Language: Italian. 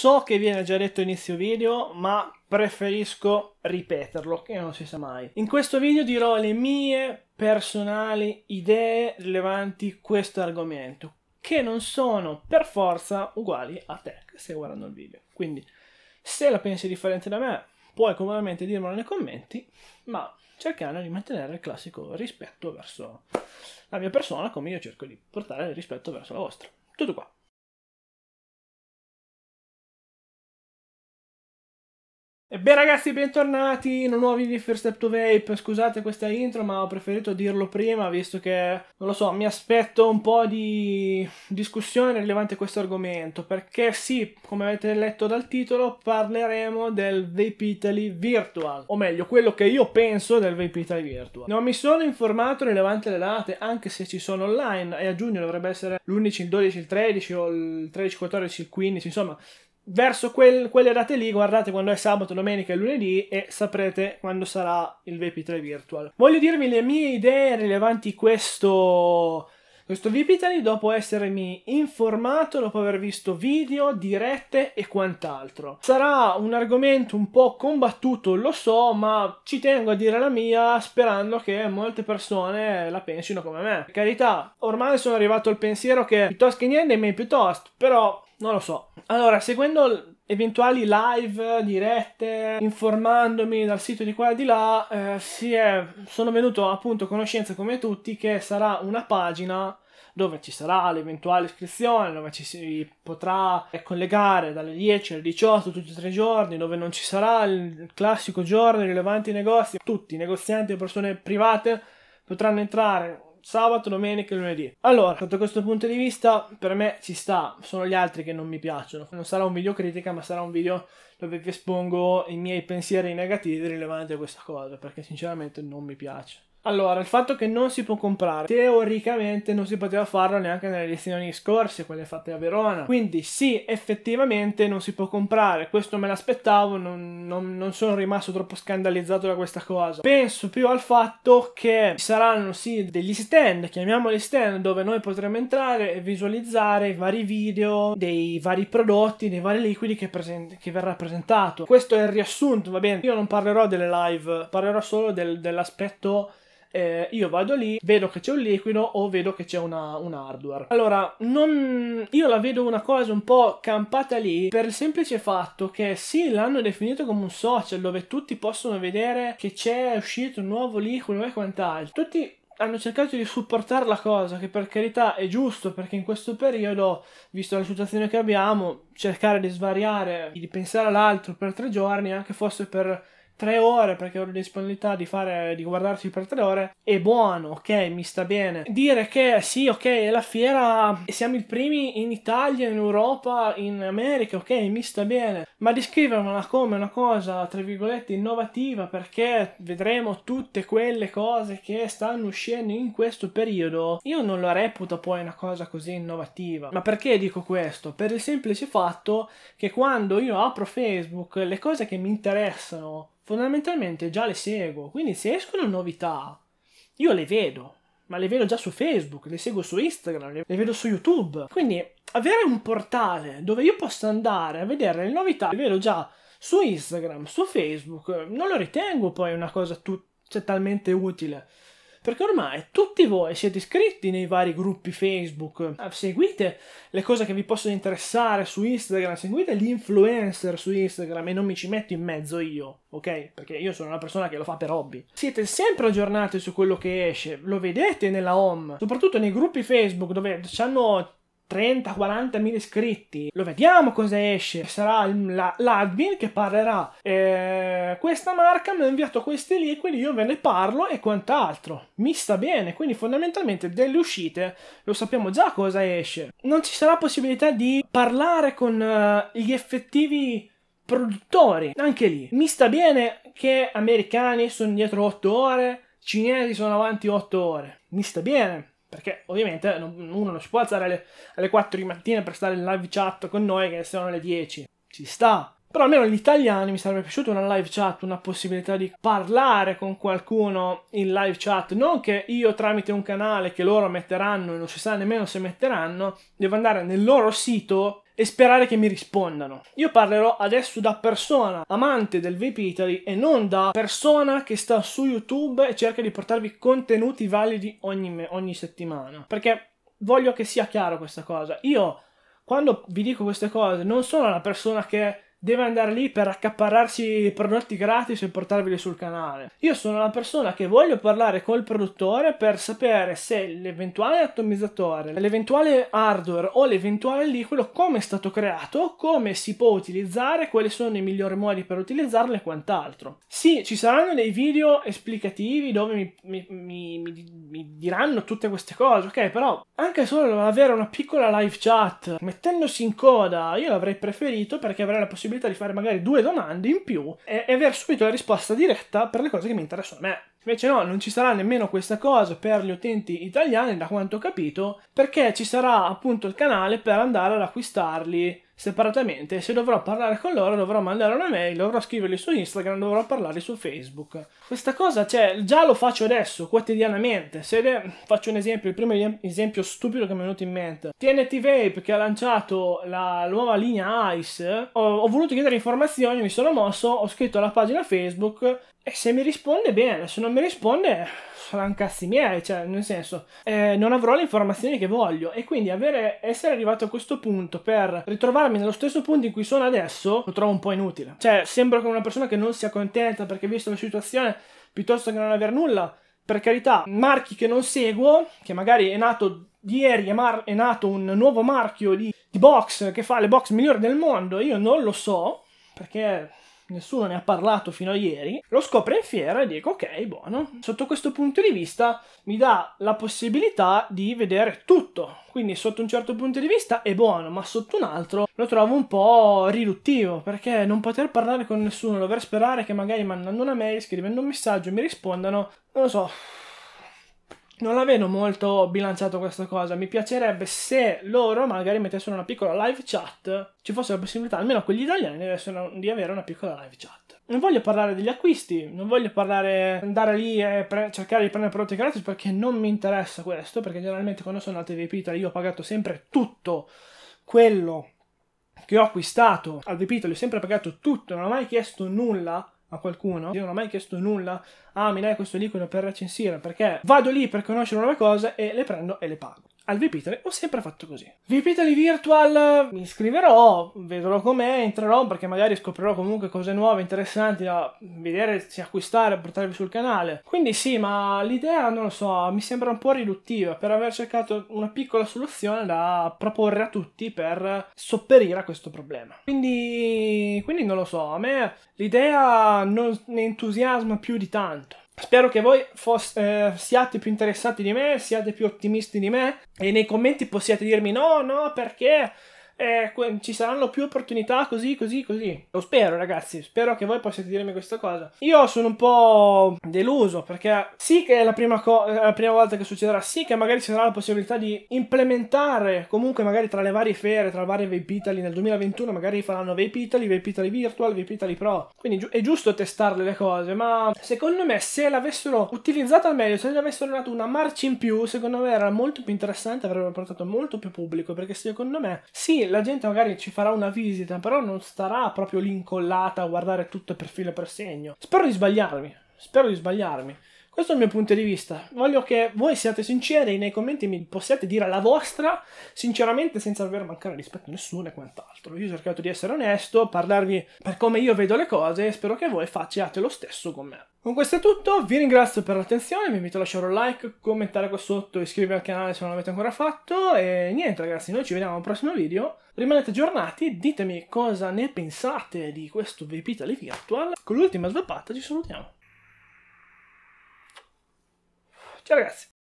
So che viene già detto inizio video, ma preferisco ripeterlo, che non si sa mai. In questo video dirò le mie personali idee rilevanti a questo argomento, che non sono per forza uguali a te che stai guardando il video. Quindi, se la pensi differente da me, puoi comodamente dirmelo nei commenti, ma cercando di mantenere il classico rispetto verso la mia persona, come io cerco di portare il rispetto verso la vostra. Tutto qua. E beh ragazzi, bentornati in un nuovo video di First Step to Vape. Scusate questa intro, ma ho preferito dirlo prima, visto che, non lo so, mi aspetto un po' di discussione rilevante a questo argomento. Perché sì, come avete letto dal titolo, parleremo del Vape Italy Virtual. O meglio, quello che io penso del Vape Italy Virtual. Non mi sono informato rilevante le date, anche se ci sono online, e a giugno dovrebbe essere l'11, il 12, il 13, o il 13, il 14, il 15, insomma verso quel, quelle date lì guardate quando è sabato, domenica e lunedì e saprete quando sarà il VP3 Virtual. Voglio dirvi le mie idee rilevanti questo questo VIP Italy dopo essermi informato, dopo aver visto video, dirette e quant'altro. Sarà un argomento un po' combattuto, lo so, ma ci tengo a dire la mia sperando che molte persone la pensino come me. Per carità, ormai sono arrivato al pensiero che piuttosto che niente, me piuttosto, però non lo so. Allora, seguendo eventuali live dirette, informandomi dal sito di qua e di là, eh, è, sono venuto appunto a conoscenza come tutti che sarà una pagina dove ci sarà l'eventuale iscrizione, dove ci si potrà collegare dalle 10 alle 18 tutti e tre i giorni, dove non ci sarà il classico giorno rilevanti negozi, tutti, negozianti e persone private potranno entrare sabato, domenica e lunedì. Allora, sotto questo punto di vista, per me ci sta, sono gli altri che non mi piacciono. Non sarà un video critica, ma sarà un video dove vi espongo i miei pensieri negativi rilevanti a questa cosa, perché sinceramente non mi piace. Allora, il fatto che non si può comprare, teoricamente non si poteva farlo neanche nelle edizioni scorse, quelle fatte a Verona. Quindi sì, effettivamente non si può comprare, questo me l'aspettavo, non, non, non sono rimasto troppo scandalizzato da questa cosa. Penso più al fatto che ci saranno sì degli stand, chiamiamoli stand, dove noi potremo entrare e visualizzare i vari video dei vari prodotti, dei vari liquidi che, present- che verrà presentato. Questo è il riassunto, va bene, io non parlerò delle live, parlerò solo del, dell'aspetto eh, io vado lì, vedo che c'è un liquido o vedo che c'è una, un hardware. Allora, non... io la vedo una cosa un po' campata lì per il semplice fatto che sì, l'hanno definito come un social dove tutti possono vedere che c'è uscito un nuovo liquido e quant'altro. Tutti hanno cercato di supportare la cosa, che per carità è giusto, perché in questo periodo, visto la situazione che abbiamo, cercare di svariare, di pensare all'altro per tre giorni, anche forse per tre ore perché ho la disponibilità di, fare, di guardarci per tre ore, è buono, ok, mi sta bene. Dire che sì, ok, è la fiera, siamo i primi in Italia, in Europa, in America, ok, mi sta bene, ma descrivermela come una cosa, tra virgolette, innovativa perché vedremo tutte quelle cose che stanno uscendo in questo periodo, io non la reputo poi una cosa così innovativa. Ma perché dico questo? Per il semplice fatto che quando io apro Facebook, le cose che mi interessano fondamentalmente già le seguo, quindi se escono novità io le vedo, ma le vedo già su Facebook, le seguo su Instagram, le vedo su YouTube. Quindi avere un portale dove io possa andare a vedere le novità, le vedo già su Instagram, su Facebook, non lo ritengo poi una cosa tut- cioè, talmente utile. Perché ormai tutti voi siete iscritti nei vari gruppi Facebook, eh, seguite le cose che vi possono interessare su Instagram, seguite gli influencer su Instagram e non mi ci metto in mezzo io, ok? Perché io sono una persona che lo fa per hobby. Siete sempre aggiornati su quello che esce, lo vedete nella home, soprattutto nei gruppi Facebook dove ci hanno 30-40 mila iscritti. Lo vediamo cosa esce. Sarà la, l'admin che parlerà. Eh, questa marca mi ha inviato questi liquidi, io ve ne parlo e quant'altro. Mi sta bene. Quindi, fondamentalmente, delle uscite lo sappiamo già cosa esce. Non ci sarà possibilità di parlare con uh, gli effettivi produttori. Anche lì mi sta bene che americani sono dietro 8 ore, cinesi sono avanti 8 ore. Mi sta bene. Perché ovviamente uno non si può alzare alle, alle 4 di mattina per stare in live chat con noi che sono le 10. Ci sta. Però almeno agli italiani mi sarebbe piaciuta una live chat, una possibilità di parlare con qualcuno in live chat. Non che io tramite un canale che loro metteranno e non si sa nemmeno se metteranno, devo andare nel loro sito e sperare che mi rispondano. Io parlerò adesso da persona amante del Vape Italy e non da persona che sta su YouTube e cerca di portarvi contenuti validi ogni, ogni settimana. Perché voglio che sia chiaro questa cosa. Io, quando vi dico queste cose, non sono la persona che deve andare lì per accaparrarsi prodotti gratis e portarveli sul canale. Io sono la persona che voglio parlare col produttore per sapere se l'eventuale atomizzatore, l'eventuale hardware o l'eventuale liquido come è stato creato, come si può utilizzare, quali sono i migliori modi per utilizzarlo e quant'altro. Sì, ci saranno dei video esplicativi dove mi, mi, mi, mi diranno tutte queste cose, ok, però anche solo avere una piccola live chat mettendosi in coda, io l'avrei preferito perché avrei la possibilità possibilità di fare magari due domande in più e, e aver subito la risposta diretta per le cose che mi interessano a me. Invece no, non ci sarà nemmeno questa cosa per gli utenti italiani, da quanto ho capito, perché ci sarà appunto il canale per andare ad acquistarli separatamente. Se dovrò parlare con loro, dovrò mandare una mail, dovrò scriverli su Instagram, dovrò parlare su Facebook. Questa cosa, cioè, già lo faccio adesso, quotidianamente. Se ne... faccio un esempio, il primo esempio stupido che mi è venuto in mente. TNT Vape che ha lanciato la nuova linea Ice, ho, ho voluto chiedere informazioni, mi sono mosso, ho scritto alla pagina Facebook e se mi risponde bene, se non mi risponde saranno cazzi miei, cioè nel senso eh, non avrò le informazioni che voglio e quindi avere, essere arrivato a questo punto per ritrovarmi nello stesso punto in cui sono adesso lo trovo un po' inutile. Cioè sembro come una persona che non sia contenta perché visto la situazione piuttosto che non aver nulla, per carità, marchi che non seguo, che magari è nato ieri, è, mar- è nato un nuovo marchio di, di box che fa le box migliori del mondo, io non lo so perché nessuno ne ha parlato fino a ieri, lo scopre in fiera e dico ok, buono. Sotto questo punto di vista mi dà la possibilità di vedere tutto, quindi sotto un certo punto di vista è buono, ma sotto un altro lo trovo un po' riduttivo, perché non poter parlare con nessuno, dover sperare che magari mandando una mail, scrivendo un messaggio mi rispondano, non lo so, non la vedo molto bilanciato questa cosa. Mi piacerebbe se loro magari mettessero una piccola live chat, ci fosse la possibilità, almeno quegli italiani, di avere una piccola live chat. Non voglio parlare degli acquisti, non voglio parlare, andare lì e pre- cercare di prendere prodotti gratis perché non mi interessa questo, perché generalmente quando sono andato in VIP Italy io ho pagato sempre tutto quello che ho acquistato al VIP Italy, ho sempre pagato tutto, non ho mai chiesto nulla a qualcuno, io non ho mai chiesto nulla, ah mi dai questo liquido per recensire, perché vado lì per conoscere una cosa e le prendo e le pago al Vipitale ho sempre fatto così. Vipitale Virtual eh, mi iscriverò, vedrò com'è, entrerò perché magari scoprirò comunque cose nuove, interessanti da vedere, se acquistare, portarvi sul canale. Quindi sì, ma l'idea, non lo so, mi sembra un po' riduttiva per aver cercato una piccola soluzione da proporre a tutti per sopperire a questo problema. Quindi, quindi non lo so, a me l'idea non ne entusiasma più di tanto. Spero che voi fos- eh, siate più interessati di me, siate più ottimisti di me e nei commenti possiate dirmi no, no, perché eh, ci saranno più opportunità così, così, così. Lo spero, ragazzi. Spero che voi possiate dirmi questa cosa. Io sono un po' deluso perché sì che è la prima, co- la prima volta che succederà, sì che magari ci sarà la possibilità di implementare comunque magari tra le varie fere, tra varie Vape Italy nel 2021 magari faranno Vape Italy, Vape Italy Virtual, Vape Italy Pro. Quindi è giusto testarle le cose, ma secondo me se l'avessero utilizzata al meglio, se gli avessero dato una marcia in più, secondo me era molto più interessante, avrebbero portato molto più pubblico perché secondo me sì, la gente magari ci farà una visita, però non starà proprio lì incollata a guardare tutto per filo per segno. Spero di sbagliarmi, spero di sbagliarmi. Questo è il mio punto di vista. Voglio che voi siate sinceri nei commenti mi possiate dire la vostra, sinceramente, senza dover mancare rispetto a nessuno e quant'altro. Io ho cercato di essere onesto, parlarvi per come io vedo le cose e spero che voi facciate lo stesso con me. Con questo è tutto, vi ringrazio per l'attenzione, vi invito a lasciare un like, commentare qua sotto, iscrivervi al canale se non l'avete ancora fatto e niente ragazzi, noi ci vediamo al prossimo video. Rimanete aggiornati, ditemi cosa ne pensate di questo Vepitali Virtual. Con l'ultima svappata ci salutiamo. Tchau, ragazzi.